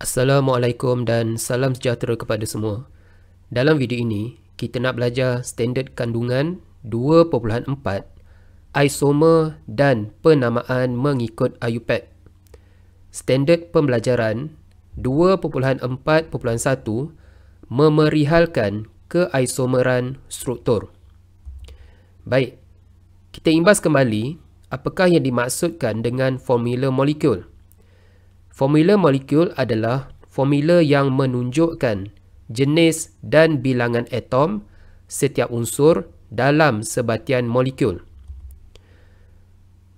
Assalamualaikum dan salam sejahtera kepada semua. Dalam video ini, kita nak belajar standard kandungan 2.4 isomer dan penamaan mengikut IUPAC. Standard pembelajaran 2.4.1 memerihalkan keisomeran struktur. Baik, kita imbas kembali apakah yang dimaksudkan dengan formula molekul. Formula molekul adalah formula yang menunjukkan jenis dan bilangan atom setiap unsur dalam sebatian molekul.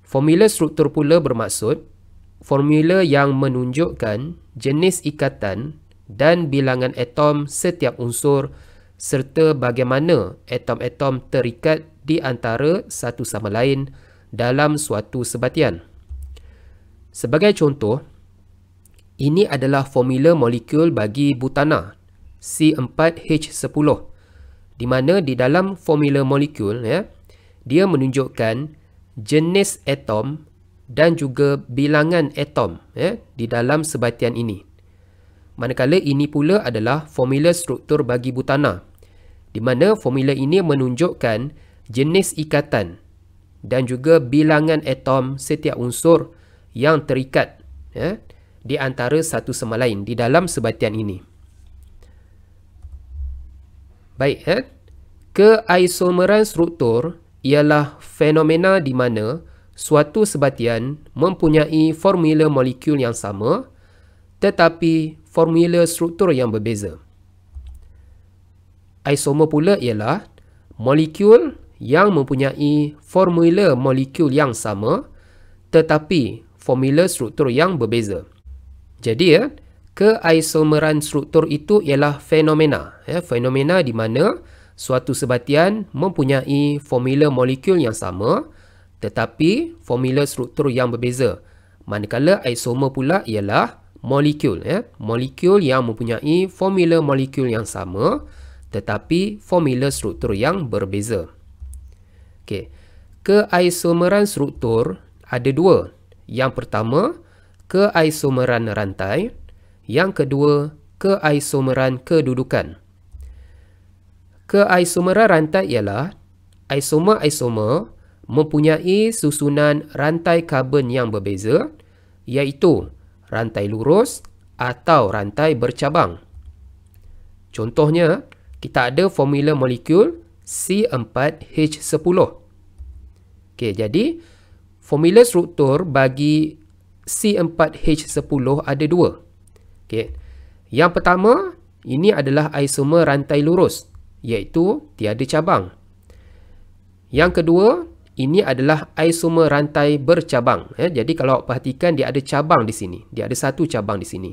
Formula struktur pula bermaksud formula yang menunjukkan jenis ikatan dan bilangan atom setiap unsur serta bagaimana atom-atom terikat di antara satu sama lain dalam suatu sebatian. Sebagai contoh, ini adalah formula molekul bagi butana C4H10 di mana di dalam formula molekul ya dia menunjukkan jenis atom dan juga bilangan atom ya di dalam sebatian ini. Manakala ini pula adalah formula struktur bagi butana di mana formula ini menunjukkan jenis ikatan dan juga bilangan atom setiap unsur yang terikat ya di antara satu sama lain di dalam sebatian ini. Baik, eh? keisomeran struktur ialah fenomena di mana suatu sebatian mempunyai formula molekul yang sama tetapi formula struktur yang berbeza. Isomer pula ialah molekul yang mempunyai formula molekul yang sama tetapi formula struktur yang berbeza. Jadi ya, eh, keisomeran struktur itu ialah fenomena, ya, fenomena di mana suatu sebatian mempunyai formula molekul yang sama tetapi formula struktur yang berbeza. Manakala isomer pula ialah molekul, ya, molekul yang mempunyai formula molekul yang sama tetapi formula struktur yang berbeza. Okey. Keisomeran struktur ada dua. Yang pertama, keisomeran rantai. Yang kedua, keisomeran kedudukan. Keisomeran rantai ialah isomer-isomer mempunyai susunan rantai karbon yang berbeza iaitu rantai lurus atau rantai bercabang. Contohnya, kita ada formula molekul C4H10. Okey, jadi formula struktur bagi C4H10 ada dua. Okay. Yang pertama, ini adalah isomer rantai lurus, iaitu tiada cabang. Yang kedua, ini adalah isomer rantai bercabang. Eh, jadi kalau perhatikan, dia ada cabang di sini. Dia ada satu cabang di sini.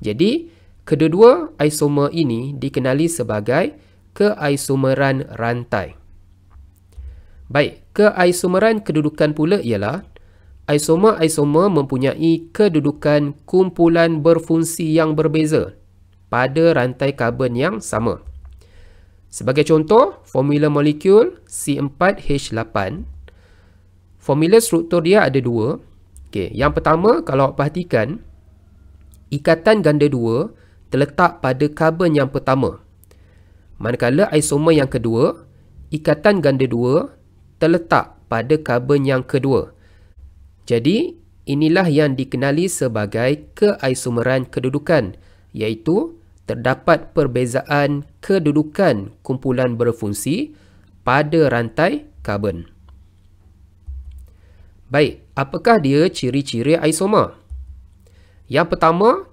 Jadi, kedua-dua isomer ini dikenali sebagai keisomeran rantai. Baik, keisomeran kedudukan pula ialah Isoma-isoma mempunyai kedudukan kumpulan berfungsi yang berbeza pada rantai karbon yang sama. Sebagai contoh, formula molekul C4H8, formula struktur dia ada dua. Okay. Yang pertama, kalau perhatikan, ikatan ganda dua terletak pada karbon yang pertama. Manakala isoma yang kedua, ikatan ganda dua terletak pada karbon yang kedua. Jadi, inilah yang dikenali sebagai keisomeran kedudukan, iaitu terdapat perbezaan kedudukan kumpulan berfungsi pada rantai karbon. Baik, apakah dia ciri-ciri isomer? Yang pertama,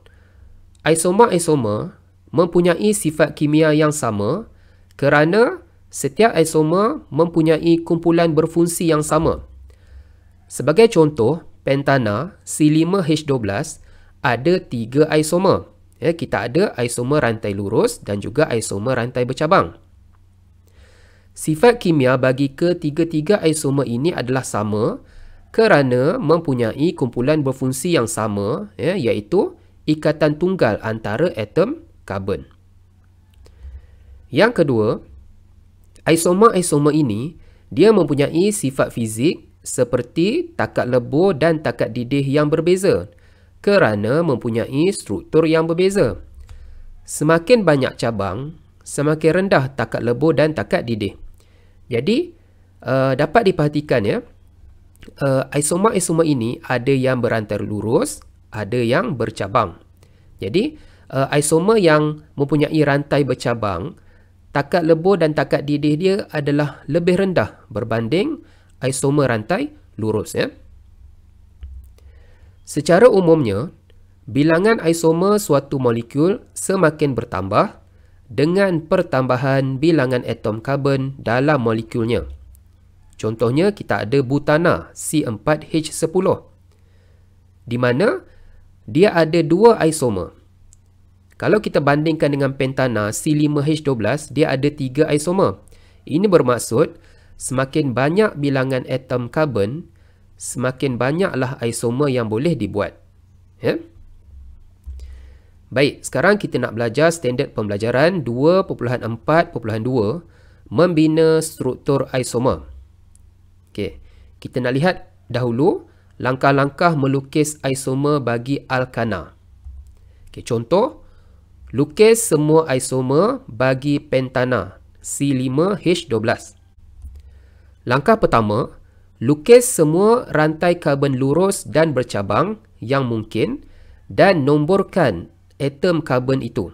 isomer-isomer mempunyai sifat kimia yang sama kerana setiap isomer mempunyai kumpulan berfungsi yang sama. Sebagai contoh, pentana C5H12 ada tiga isomer. Ya, kita ada isomer rantai lurus dan juga isomer rantai bercabang. Sifat kimia bagi ketiga-tiga isomer ini adalah sama kerana mempunyai kumpulan berfungsi yang sama ya, iaitu ikatan tunggal antara atom karbon. Yang kedua, isomer-isomer ini dia mempunyai sifat fizik seperti takat lebur dan takat didih yang berbeza kerana mempunyai struktur yang berbeza. Semakin banyak cabang, semakin rendah takat lebur dan takat didih. Jadi, uh, dapat diperhatikan ya, uh, isoma-isoma ini ada yang berantara lurus, ada yang bercabang. Jadi, uh, isoma yang mempunyai rantai bercabang, takat lebur dan takat didih dia adalah lebih rendah berbanding isomer rantai lurus ya. Secara umumnya, bilangan isomer suatu molekul semakin bertambah dengan pertambahan bilangan atom karbon dalam molekulnya. Contohnya kita ada butana C4H10 di mana dia ada dua isomer. Kalau kita bandingkan dengan pentana C5H12, dia ada tiga isomer. Ini bermaksud semakin banyak bilangan atom karbon, semakin banyaklah isomer yang boleh dibuat. Ya? Baik, sekarang kita nak belajar standard pembelajaran 2.4.2 membina struktur isomer. Okey, kita nak lihat dahulu langkah-langkah melukis isomer bagi alkana. Okey, contoh lukis semua isomer bagi pentana C5H12. Langkah pertama, lukis semua rantai karbon lurus dan bercabang yang mungkin dan nomborkan atom karbon itu.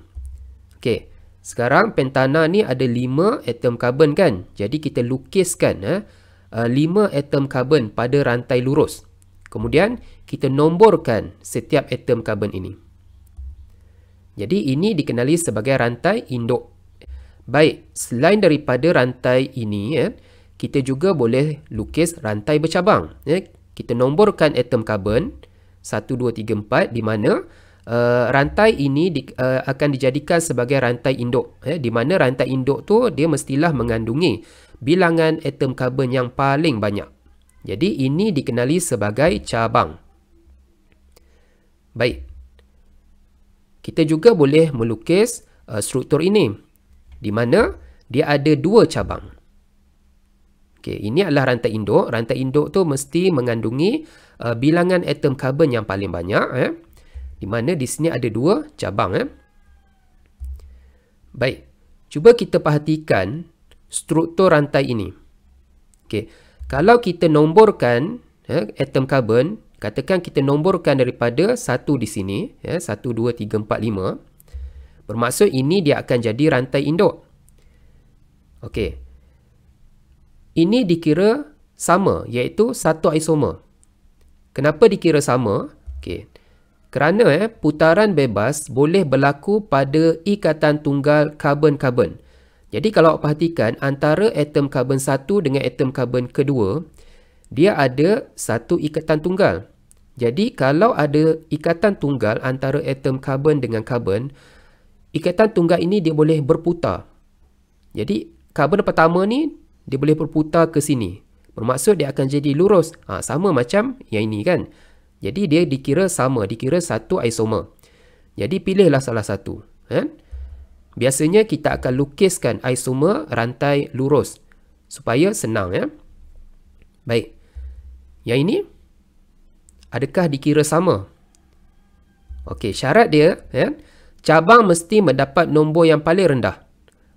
Okey, sekarang pentana ni ada 5 atom karbon kan? Jadi kita lukiskan eh, 5 uh, atom karbon pada rantai lurus. Kemudian kita nomborkan setiap atom karbon ini. Jadi ini dikenali sebagai rantai induk. Baik, selain daripada rantai ini, eh, kita juga boleh lukis rantai bercabang. Eh, kita nomborkan atom karbon 1, 2, 3, 4 di mana uh, rantai ini di, uh, akan dijadikan sebagai rantai induk. Eh, di mana rantai induk tu dia mestilah mengandungi bilangan atom karbon yang paling banyak. Jadi ini dikenali sebagai cabang. Baik. Kita juga boleh melukis uh, struktur ini di mana dia ada dua cabang. Okey, ini adalah rantai induk. Rantai induk tu mesti mengandungi uh, bilangan atom karbon yang paling banyak. Eh. Di mana di sini ada dua cabang. Eh. Baik, cuba kita perhatikan struktur rantai ini. Okey, kalau kita nomborkan eh, atom karbon, katakan kita nomborkan daripada satu di sini, eh, satu, dua, tiga, empat, lima, bermaksud ini dia akan jadi rantai induk. Okey. Ini dikira sama iaitu satu isomer. Kenapa dikira sama? Okey. Kerana eh putaran bebas boleh berlaku pada ikatan tunggal karbon-karbon. Jadi kalau perhatikan antara atom karbon satu dengan atom karbon kedua, dia ada satu ikatan tunggal. Jadi kalau ada ikatan tunggal antara atom karbon dengan karbon, ikatan tunggal ini dia boleh berputar. Jadi karbon pertama ni dia boleh berputar ke sini. Bermaksud dia akan jadi lurus. Ha, sama macam yang ini kan. Jadi dia dikira sama, dikira satu isomer. Jadi pilihlah salah satu. Eh? Biasanya kita akan lukiskan isomer rantai lurus. Supaya senang ya. Baik. Yang ini, adakah dikira sama? Okey, syarat dia, eh? cabang mesti mendapat nombor yang paling rendah.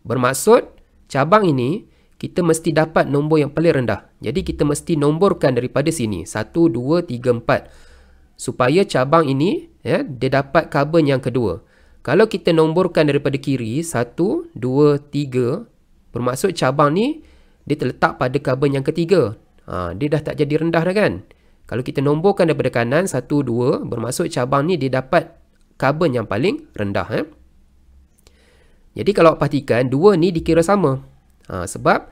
Bermaksud, cabang ini kita mesti dapat nombor yang paling rendah. Jadi kita mesti nomborkan daripada sini. 1, 2, 3, 4. Supaya cabang ini, ya, dia dapat carbon yang kedua. Kalau kita nomborkan daripada kiri, 1, 2, 3, bermaksud cabang ni, dia terletak pada carbon yang ketiga. Ha, dia dah tak jadi rendah dah kan? Kalau kita nomborkan daripada kanan, 1, 2, bermaksud cabang ni dia dapat carbon yang paling rendah. Eh? Jadi kalau perhatikan, dua ni dikira sama ha, sebab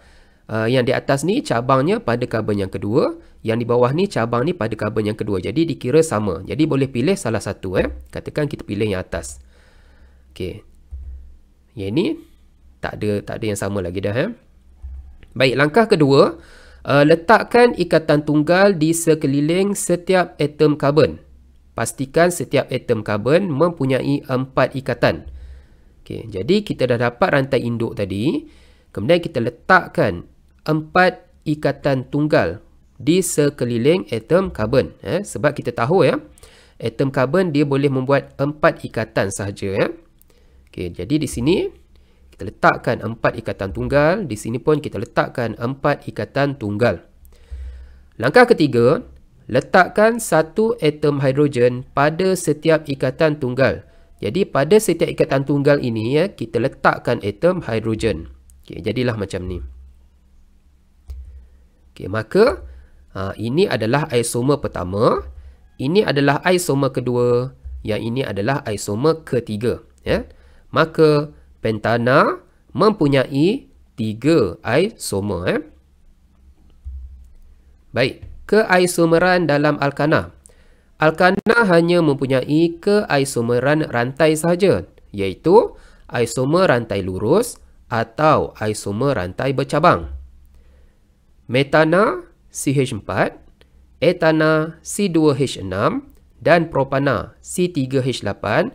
uh, yang di atas ni cabangnya pada karbon yang kedua yang di bawah ni cabang ni pada karbon yang kedua jadi dikira sama jadi boleh pilih salah satu eh katakan kita pilih yang atas okey yang ini tak ada tak ada yang sama lagi dah eh baik langkah kedua uh, letakkan ikatan tunggal di sekeliling setiap atom karbon pastikan setiap atom karbon mempunyai empat ikatan Okay. jadi kita dah dapat rantai induk tadi Kemudian kita letakkan empat ikatan tunggal di sekeliling atom karbon. Eh, sebab kita tahu ya, atom karbon dia boleh membuat empat ikatan sahaja. Ya. Okay, jadi di sini, kita letakkan empat ikatan tunggal. Di sini pun kita letakkan empat ikatan tunggal. Langkah ketiga, letakkan satu atom hidrogen pada setiap ikatan tunggal. Jadi pada setiap ikatan tunggal ini, ya, kita letakkan atom Hidrogen. Okey, jadilah macam ni. Okay, maka ha, ini adalah isomer pertama, ini adalah isomer kedua, yang ini adalah isomer ketiga, ya. Maka pentana mempunyai tiga isomer, ya. Baik, keisomeran dalam alkana. Alkana hanya mempunyai keisomeran rantai sahaja, iaitu isomer rantai lurus atau isomer rantai bercabang. Metana CH4, etana C2H6 dan propana C3H8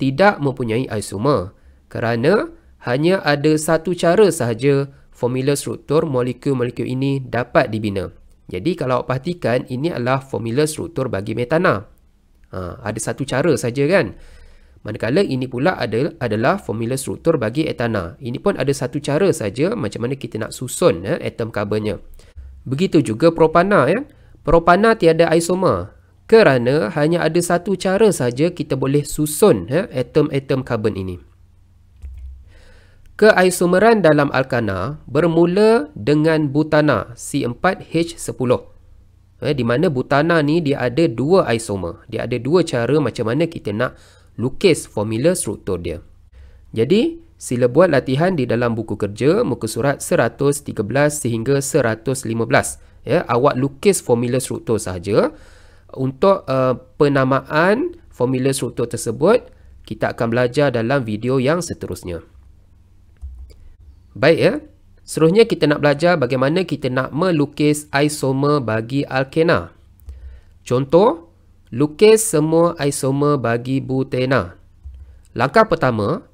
tidak mempunyai isomer kerana hanya ada satu cara sahaja formula struktur molekul-molekul ini dapat dibina. Jadi kalau perhatikan ini adalah formula struktur bagi metana. Ha, ada satu cara saja kan? Manakala ini pula ada, adalah formula struktur bagi etana. Ini pun ada satu cara saja macam mana kita nak susun ya, atom karbonnya. Begitu juga propana. Ya. Propana tiada isomer. Kerana hanya ada satu cara saja kita boleh susun eh, atom-atom ya, karbon ini. Keisomeran dalam alkana bermula dengan butana C4H10. Eh, di mana butana ni dia ada dua isomer. Dia ada dua cara macam mana kita nak lukis formula struktur dia. Jadi, sila buat latihan di dalam buku kerja muka surat 113 sehingga 115. Ya, awak lukis formula struktur sahaja. Untuk uh, penamaan formula struktur tersebut, kita akan belajar dalam video yang seterusnya. Baik ya. Seterusnya kita nak belajar bagaimana kita nak melukis isomer bagi alkena. Contoh, Lukis semua isomer bagi butena. Langkah pertama,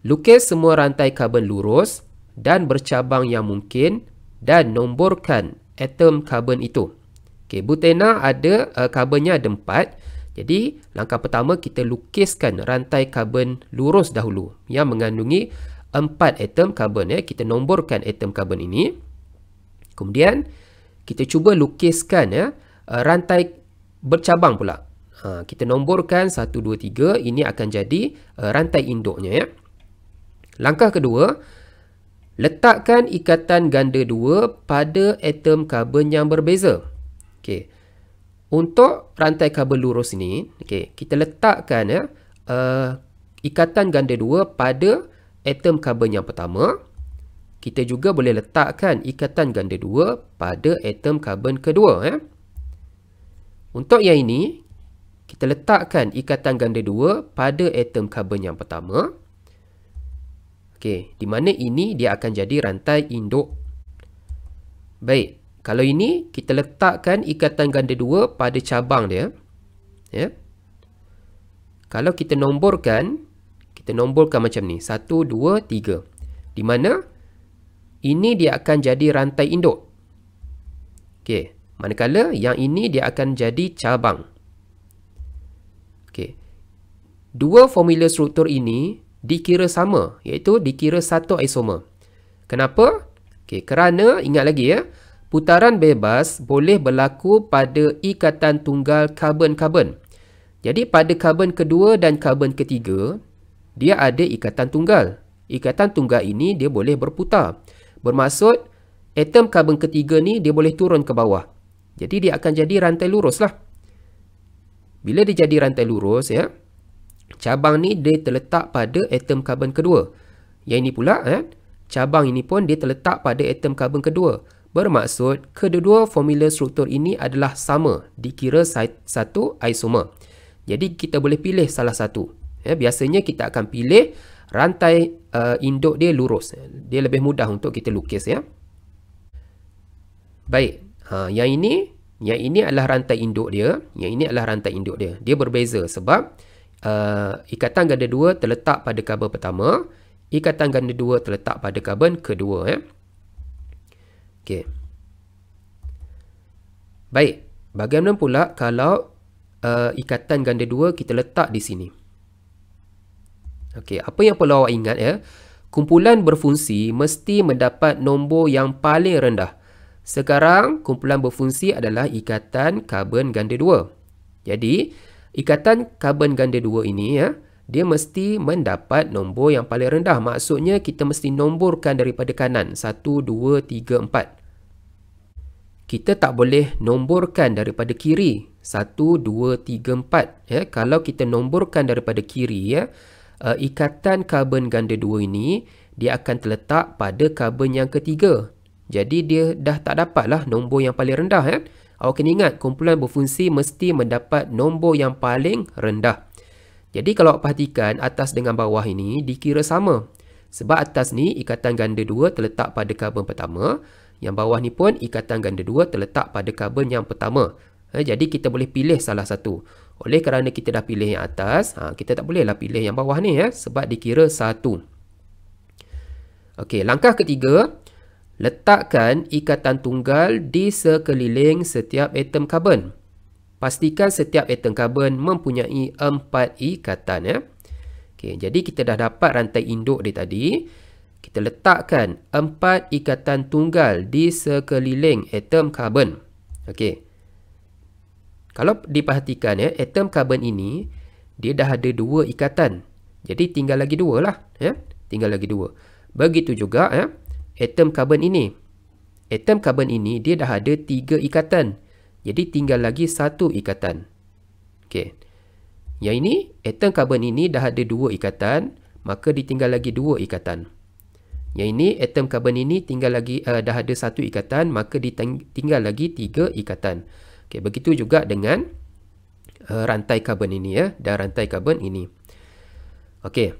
lukis semua rantai karbon lurus dan bercabang yang mungkin dan nomborkan atom karbon itu. Okey, butena ada uh, karbonnya ada empat. Jadi, langkah pertama kita lukiskan rantai karbon lurus dahulu yang mengandungi empat atom karbon. Eh. Kita nomborkan atom karbon ini. Kemudian, kita cuba lukiskan ya, eh, rantai bercabang pula. Ha, kita nomborkan 1, 2, 3. Ini akan jadi uh, rantai induknya. Ya. Langkah kedua, letakkan ikatan ganda 2 pada atom karbon yang berbeza. Okay. Untuk rantai karbon lurus ini, okay, kita letakkan ya, uh, ikatan ganda 2 pada atom karbon yang pertama. Kita juga boleh letakkan ikatan ganda 2 pada atom karbon kedua. Ya. Untuk yang ini, kita letakkan ikatan ganda dua pada atom karbon yang pertama. Okey, di mana ini dia akan jadi rantai induk. Baik, kalau ini kita letakkan ikatan ganda dua pada cabang dia. Ya. Kalau kita nomborkan, kita nomborkan macam ni, satu dua tiga. Di mana ini dia akan jadi rantai induk. Okey. Manakala yang ini dia akan jadi cabang. Okey. Dua formula struktur ini dikira sama iaitu dikira satu isomer. Kenapa? Okey, kerana ingat lagi ya, putaran bebas boleh berlaku pada ikatan tunggal karbon-karbon. Jadi pada karbon kedua dan karbon ketiga, dia ada ikatan tunggal. Ikatan tunggal ini dia boleh berputar. Bermaksud atom karbon ketiga ni dia boleh turun ke bawah. Jadi dia akan jadi rantai lurus lah. Bila dia jadi rantai lurus, ya, cabang ni dia terletak pada atom karbon kedua. Yang ini pula, eh, cabang ini pun dia terletak pada atom karbon kedua. Bermaksud, kedua-dua formula struktur ini adalah sama, dikira satu isomer. Jadi kita boleh pilih salah satu. Ya, biasanya kita akan pilih rantai uh, induk dia lurus. Dia lebih mudah untuk kita lukis. ya. Baik, Ha, yang ini, yang ini adalah rantai induk dia. Yang ini adalah rantai induk dia. Dia berbeza sebab uh, ikatan ganda dua terletak pada karbon pertama. Ikatan ganda dua terletak pada karbon kedua. Eh. Okey. Baik. Bagaimana pula kalau uh, ikatan ganda dua kita letak di sini? Okey, apa yang perlu awak ingat ya? Kumpulan berfungsi mesti mendapat nombor yang paling rendah. Sekarang, kumpulan berfungsi adalah ikatan karbon ganda 2. Jadi, ikatan karbon ganda 2 ini, ya, dia mesti mendapat nombor yang paling rendah. Maksudnya, kita mesti nomborkan daripada kanan. 1, 2, 3, 4. Kita tak boleh nomborkan daripada kiri. 1, 2, 3, 4. Ya, kalau kita nomborkan daripada kiri, ya, eh, ikatan karbon ganda 2 ini, dia akan terletak pada karbon yang ketiga. Jadi dia dah tak dapat lah nombor yang paling rendah kan. Awak kena ingat kumpulan berfungsi mesti mendapat nombor yang paling rendah. Jadi kalau perhatikan atas dengan bawah ini dikira sama. Sebab atas ni ikatan ganda 2 terletak pada karbon pertama. Yang bawah ni pun ikatan ganda 2 terletak pada karbon yang pertama. Ha, jadi kita boleh pilih salah satu. Oleh kerana kita dah pilih yang atas, ha, kita tak bolehlah pilih yang bawah ni ya, sebab dikira satu. Okey, langkah ketiga, Letakkan ikatan tunggal di sekeliling setiap atom karbon. Pastikan setiap atom karbon mempunyai empat ikatan. Ya. Okay, jadi kita dah dapat rantai induk dia tadi. Kita letakkan empat ikatan tunggal di sekeliling atom karbon. Okay. Kalau diperhatikan, ya, atom karbon ini, dia dah ada dua ikatan. Jadi tinggal lagi dua lah. Ya. Tinggal lagi dua. Begitu juga, ya, atom karbon ini. Atom karbon ini dia dah ada tiga ikatan. Jadi tinggal lagi satu ikatan. Okey. Yang ini, atom karbon ini dah ada dua ikatan, maka ditinggal lagi dua ikatan. Yang ini, atom karbon ini tinggal lagi uh, dah ada satu ikatan, maka ditinggal lagi tiga ikatan. Okey, begitu juga dengan uh, rantai karbon ini ya, dan rantai karbon ini. Okey.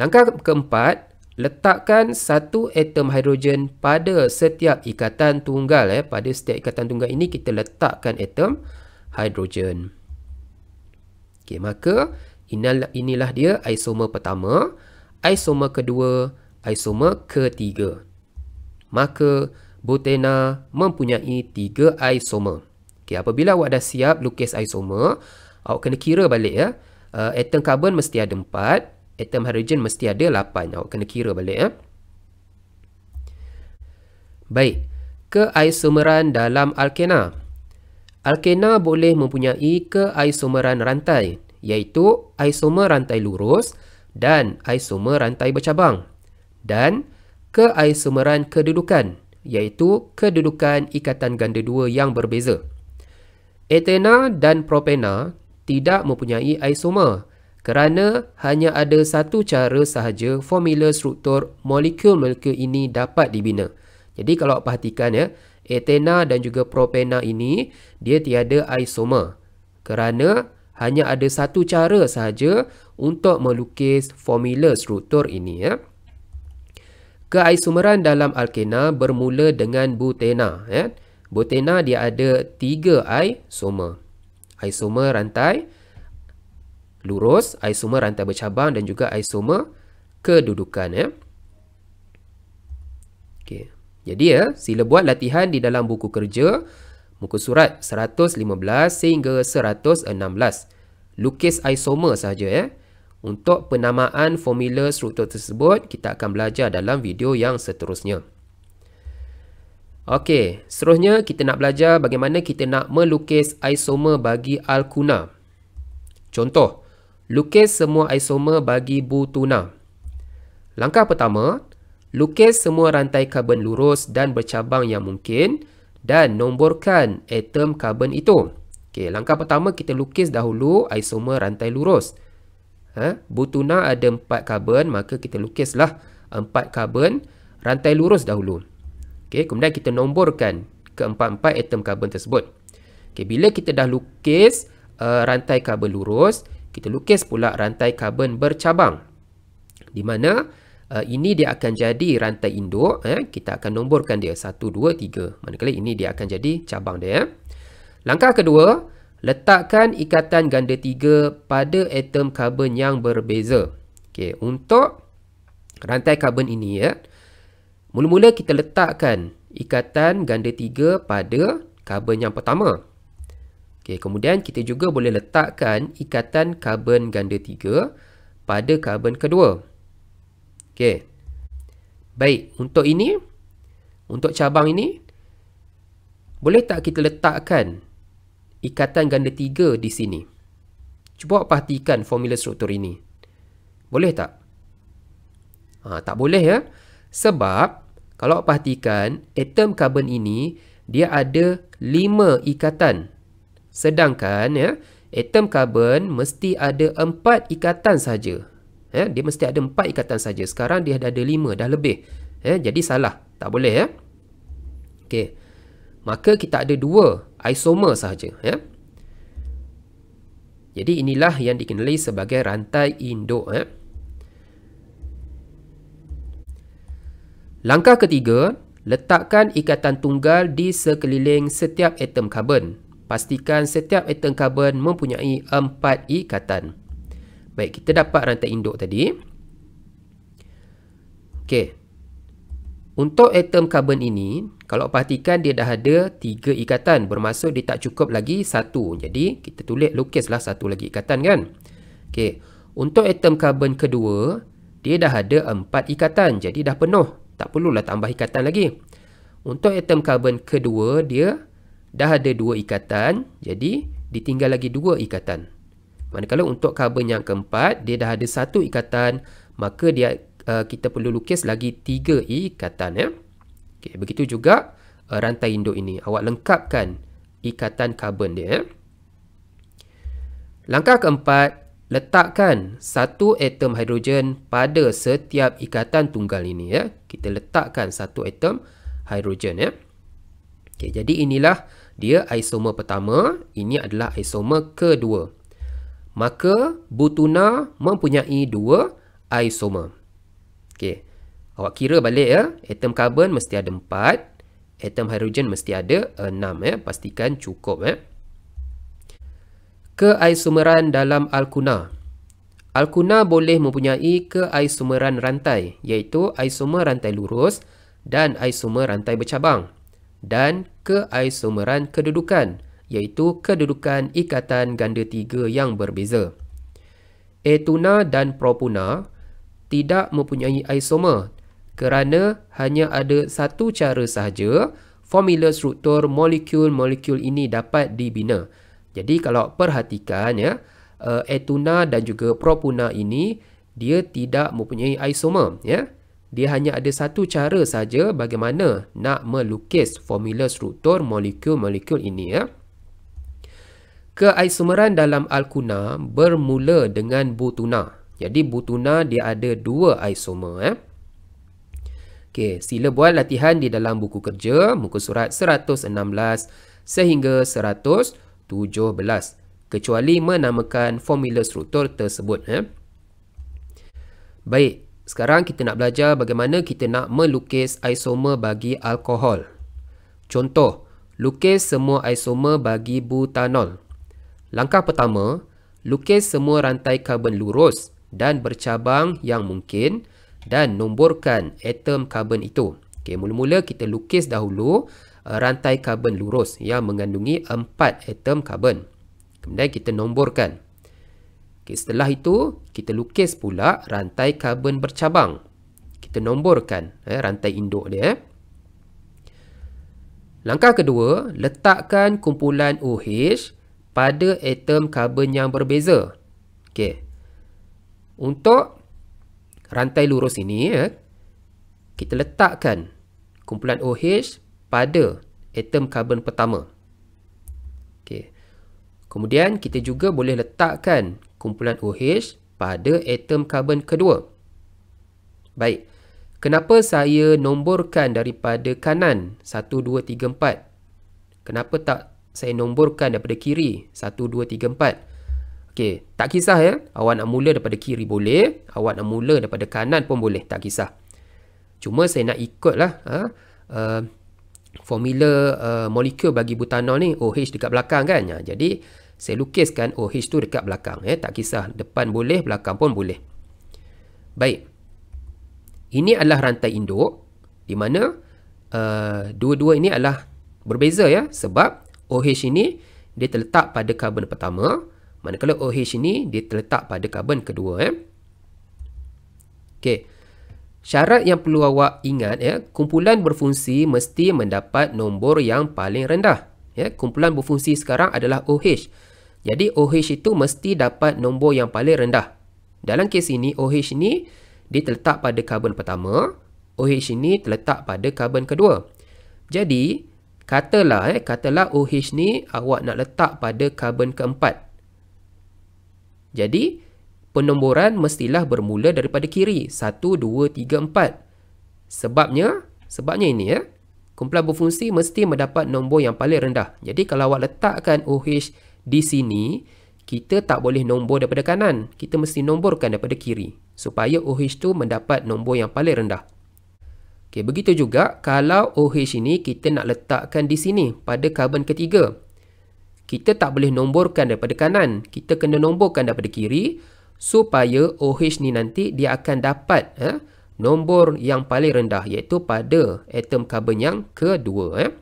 Langkah keempat, letakkan satu atom hidrogen pada setiap ikatan tunggal eh pada setiap ikatan tunggal ini kita letakkan atom hidrogen Okay, maka inilah dia isomer pertama isomer kedua isomer ketiga maka butena mempunyai tiga isomer Okay, apabila awak dah siap lukis isomer awak kena kira balik ya eh. uh, atom karbon mesti ada empat atom hidrogen mesti ada 8 awak kena kira balik eh baik keisomeran dalam alkena alkena boleh mempunyai keisomeran rantai iaitu isomer rantai lurus dan isomer rantai bercabang dan keisomeran kedudukan iaitu kedudukan ikatan ganda dua yang berbeza etena dan propena tidak mempunyai isomer kerana hanya ada satu cara sahaja formula struktur molekul-molekul ini dapat dibina. Jadi kalau perhatikan ya, etena dan juga propena ini dia tiada isomer kerana hanya ada satu cara sahaja untuk melukis formula struktur ini ya. Keisomeran dalam alkena bermula dengan butena ya. Butena dia ada 3 isomer. Isomer rantai lurus, isomer rantai bercabang dan juga isomer kedudukan ya. Okey. Jadi ya, sila buat latihan di dalam buku kerja muka surat 115 sehingga 116. Lukis isomer saja ya. Untuk penamaan formula struktur tersebut, kita akan belajar dalam video yang seterusnya. Okey, seterusnya kita nak belajar bagaimana kita nak melukis isomer bagi alkuna. Contoh, Lukis semua isomer bagi butuna. Langkah pertama, lukis semua rantai karbon lurus dan bercabang yang mungkin dan nomborkan atom karbon itu. Okey, langkah pertama kita lukis dahulu isomer rantai lurus. Ha, bu ada 4 karbon, maka kita lukislah 4 karbon rantai lurus dahulu. Okey, kemudian kita nomborkan keempat-empat atom karbon tersebut. Okey, bila kita dah lukis uh, rantai karbon lurus, kita lukis pula rantai karbon bercabang di mana uh, ini dia akan jadi rantai induk eh? kita akan nomborkan dia satu dua tiga. manakala ini dia akan jadi cabang dia eh? langkah kedua letakkan ikatan ganda tiga pada atom karbon yang berbeza Okay, untuk rantai karbon ini ya eh? mula-mula kita letakkan ikatan ganda tiga pada karbon yang pertama Okay, kemudian kita juga boleh letakkan ikatan karbon ganda tiga pada karbon kedua. Okay. Baik, untuk ini, untuk cabang ini, boleh tak kita letakkan ikatan ganda tiga di sini? Cuba perhatikan formula struktur ini. Boleh tak? Ha, tak boleh ya. Sebab, kalau perhatikan, atom karbon ini, dia ada lima ikatan ganda. Sedangkan ya, atom karbon mesti ada empat ikatan saja. Ya, dia mesti ada empat ikatan saja. Sekarang dia dah ada lima, dah lebih. Ya, jadi salah. Tak boleh. Ya? Okey. Maka kita ada dua isomer saja. Ya? Jadi inilah yang dikenali sebagai rantai indo. Ya? Langkah ketiga, letakkan ikatan tunggal di sekeliling setiap atom karbon. Pastikan setiap atom karbon mempunyai 4 ikatan. Baik, kita dapat rantai induk tadi. Okey. Untuk atom karbon ini, kalau perhatikan dia dah ada 3 ikatan. Bermaksud dia tak cukup lagi 1. Jadi, kita tulis lukislah satu lagi ikatan kan. Okey. Untuk atom karbon kedua, dia dah ada 4 ikatan. Jadi, dah penuh. Tak perlulah tambah ikatan lagi. Untuk atom karbon kedua, dia dah ada dua ikatan jadi ditinggal lagi dua ikatan manakala untuk karbon yang keempat dia dah ada satu ikatan maka dia uh, kita perlu lukis lagi tiga ikatan ya okey begitu juga uh, rantai induk ini awak lengkapkan ikatan karbon dia ya langkah keempat letakkan satu atom hidrogen pada setiap ikatan tunggal ini ya kita letakkan satu atom hidrogen ya okey jadi inilah dia isomer pertama, ini adalah isomer kedua. Maka butuna mempunyai dua isomer. Okey. Awak kira balik ya, atom karbon mesti ada empat, atom hidrogen mesti ada enam ya, pastikan cukup ya. Keisomeran dalam alkuna. Alkuna boleh mempunyai keisomeran rantai iaitu isomer rantai lurus dan isomer rantai bercabang dan keisomeran kedudukan iaitu kedudukan ikatan ganda tiga yang berbeza. Etuna dan propuna tidak mempunyai isomer kerana hanya ada satu cara sahaja formula struktur molekul-molekul ini dapat dibina. Jadi kalau perhatikan ya, eh, etuna dan juga propuna ini dia tidak mempunyai isomer ya dia hanya ada satu cara saja bagaimana nak melukis formula struktur molekul-molekul ini ya. Keisomeran dalam alkuna bermula dengan butuna. Jadi butuna dia ada dua isomer eh. Ya. Okey, sila buat latihan di dalam buku kerja muka surat 116 sehingga 117 kecuali menamakan formula struktur tersebut eh. Baik, sekarang kita nak belajar bagaimana kita nak melukis isomer bagi alkohol. Contoh, lukis semua isomer bagi butanol. Langkah pertama, lukis semua rantai karbon lurus dan bercabang yang mungkin dan nomborkan atom karbon itu. Okey, mula-mula kita lukis dahulu eh, rantai karbon lurus yang mengandungi 4 atom karbon. Kemudian kita nomborkan. Okay, setelah itu, kita lukis pula rantai karbon bercabang. Kita nomborkan eh, rantai induk dia. Eh. Langkah kedua, letakkan kumpulan OH pada atom karbon yang berbeza. Okay, Untuk rantai lurus ini, eh, kita letakkan kumpulan OH pada atom karbon pertama. Okey. Kemudian kita juga boleh letakkan kumpulan OH pada atom karbon kedua. Baik, kenapa saya nomborkan daripada kanan 1, 2, 3, 4? Kenapa tak saya nomborkan daripada kiri 1, 2, 3, 4? Okey, tak kisah ya. Awak nak mula daripada kiri boleh. Awak nak mula daripada kanan pun boleh. Tak kisah. Cuma saya nak ikutlah ha, uh, formula uh, molekul bagi butanol ni. OH dekat belakang kan. Ya? Jadi, saya lukiskan OH tu dekat belakang eh tak kisah depan boleh belakang pun boleh baik ini adalah rantai induk di mana uh, dua-dua ini adalah berbeza ya sebab OH ini dia terletak pada karbon pertama manakala OH ini dia terletak pada karbon kedua eh okey syarat yang perlu awak ingat ya kumpulan berfungsi mesti mendapat nombor yang paling rendah ya kumpulan berfungsi sekarang adalah OH jadi OH itu mesti dapat nombor yang paling rendah dalam kes ini OH ini diletak pada karbon pertama OH ini terletak pada karbon kedua jadi katalah eh katalah OH ni awak nak letak pada karbon keempat jadi penomboran mestilah bermula daripada kiri 1 2 3 4 sebabnya sebabnya ini ya eh? Kumpulan berfungsi mesti mendapat nombor yang paling rendah. Jadi kalau awak letakkan OH di sini, kita tak boleh nombor daripada kanan. Kita mesti nomborkan daripada kiri supaya OH tu mendapat nombor yang paling rendah. Okay, begitu juga kalau OH ini kita nak letakkan di sini pada karbon ketiga. Kita tak boleh nomborkan daripada kanan. Kita kena nomborkan daripada kiri supaya OH ni nanti dia akan dapat eh, nombor yang paling rendah iaitu pada atom karbon yang kedua. Eh.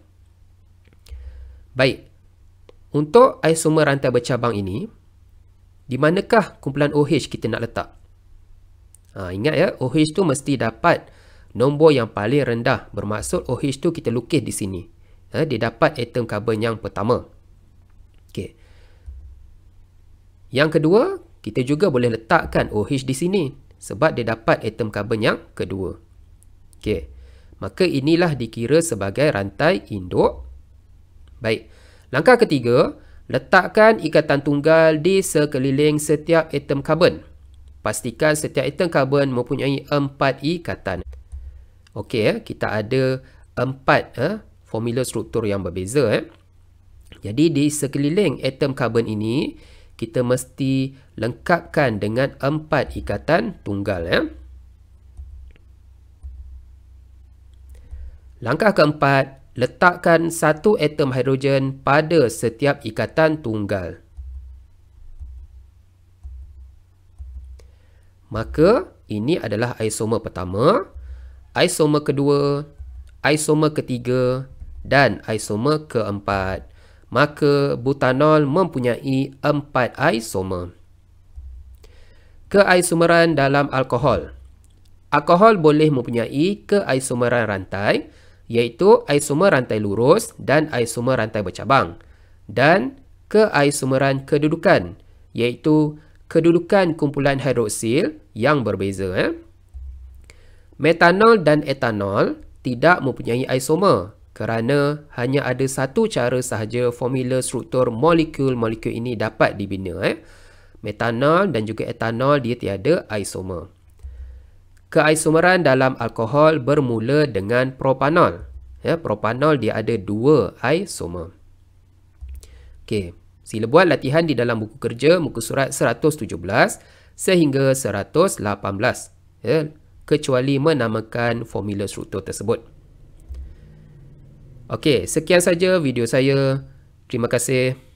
Baik, untuk isomer rantai bercabang ini, di manakah kumpulan OH kita nak letak? Ha, ingat ya, OH tu mesti dapat nombor yang paling rendah. Bermaksud OH tu kita lukis di sini. Ha, dia dapat atom karbon yang pertama. Okay. Yang kedua, kita juga boleh letakkan OH di sini sebab dia dapat atom karbon yang kedua. Okey. Maka inilah dikira sebagai rantai induk. Baik. Langkah ketiga, letakkan ikatan tunggal di sekeliling setiap atom karbon. Pastikan setiap atom karbon mempunyai empat ikatan. Okey, eh. kita ada empat eh, formula struktur yang berbeza. Eh. Jadi, di sekeliling atom karbon ini, kita mesti lengkapkan dengan empat ikatan tunggal ya. Langkah keempat, letakkan satu atom hidrogen pada setiap ikatan tunggal. Maka ini adalah isomer pertama, isomer kedua, isomer ketiga dan isomer keempat maka butanol mempunyai empat isomer. Keisomeran dalam alkohol. Alkohol boleh mempunyai keisomeran rantai iaitu isomer rantai lurus dan isomer rantai bercabang dan keisomeran kedudukan iaitu kedudukan kumpulan hidroksil yang berbeza. Eh? Metanol dan etanol tidak mempunyai isomer kerana hanya ada satu cara sahaja formula struktur molekul-molekul ini dapat dibina. Eh. Metanol dan juga etanol dia tiada isomer. Keisomeran dalam alkohol bermula dengan propanol. Ya, propanol dia ada dua isomer. Okey, sila buat latihan di dalam buku kerja muka surat 117 sehingga 118. Ya, kecuali menamakan formula struktur tersebut. Okey, sekian saja video saya. Terima kasih.